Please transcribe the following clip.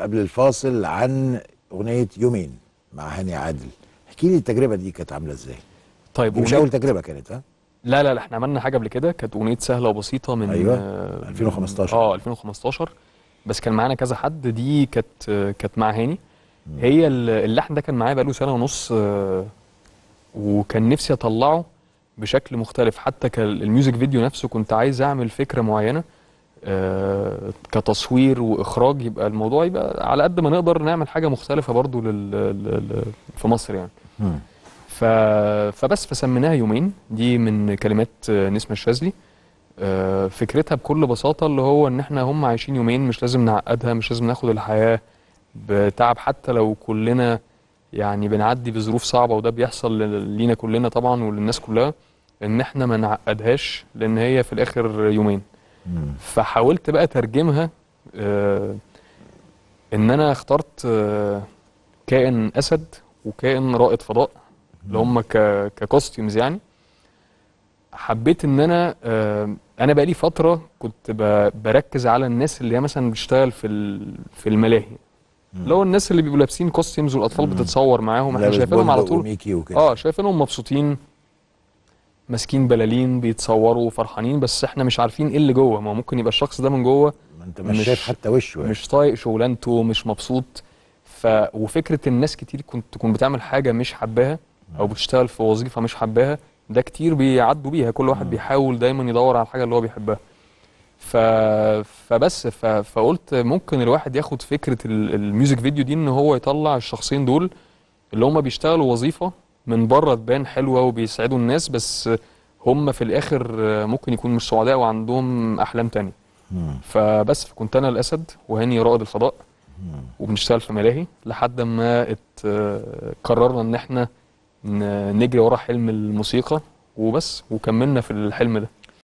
قبل الفاصل عن اغنيه يومين مع هاني عادل احكي لي التجربه دي كانت عامله ازاي طيب مش اول تجربه كانت ها لا لا لا احنا عملنا حاجه قبل كده كانت اغنيه سهله وبسيطه من ايوه 2015 اه 2015 آه، بس كان معانا كذا حد دي كانت كانت مع هاني هي اللحن ده كان معايا بقاله سنه ونص آه، وكان نفسي اطلعه بشكل مختلف حتى كالميوزك فيديو نفسه كنت عايز اعمل فكره معينه آه، كتصوير واخراج يبقى الموضوع يبقى على قد ما نقدر نعمل حاجه مختلفه برضو لل... لل... في مصر يعني ف... فبس فسميناها يومين دي من كلمات نسمه الشاذلي آه، فكرتها بكل بساطه اللي هو ان احنا هم عايشين يومين مش لازم نعقدها مش لازم ناخد الحياه بتعب حتى لو كلنا يعني بنعدي بظروف صعبه وده بيحصل لينا كلنا طبعا وللناس كلها ان احنا ما نعقدهاش لان هي في الاخر يومين فحاولت بقى اترجمها آه، ان انا اخترت آه، كائن اسد وكائن رائد فضاء اللي هم ككوستيومز يعني حبيت ان انا آه، انا بقى لي فتره كنت بركز على الناس اللي هي مثلا بتشتغل في في الملاهي لو الناس اللي بيبقوا لابسين كوستيومز والاطفال بتتصور معاهم احنا شايفينهم على طول اه شايفينهم مبسوطين ماسكين بلالين بيتصوروا وفرحانين بس احنا مش عارفين ايه اللي جوه ما ممكن يبقى الشخص ده من جوه ما انت مش, مش شايف حتى وشه يعني. مش طايق شغلانته مش مبسوط ف وفكره الناس كتير كنت تكون بتعمل حاجه مش حباها او بتشتغل في وظيفه مش حباها ده كتير بيعدوا بيها كل واحد بيحاول دايما يدور على الحاجه اللي هو بيحبها ف... فبس ف... فقلت ممكن الواحد ياخد فكره الميوزك فيديو دي ان هو يطلع الشخصين دول اللي هم بيشتغلوا وظيفه من بره تبان حلوه وبيسعدوا الناس بس هم في الاخر ممكن يكونوا مش سعداء وعندهم احلام تانية مم. فبس فكنت انا الاسد وهاني رائد الفضاء وبنشتغل في ملاهي لحد ما قررنا ان احنا نجري ورا حلم الموسيقى وبس وكملنا في الحلم ده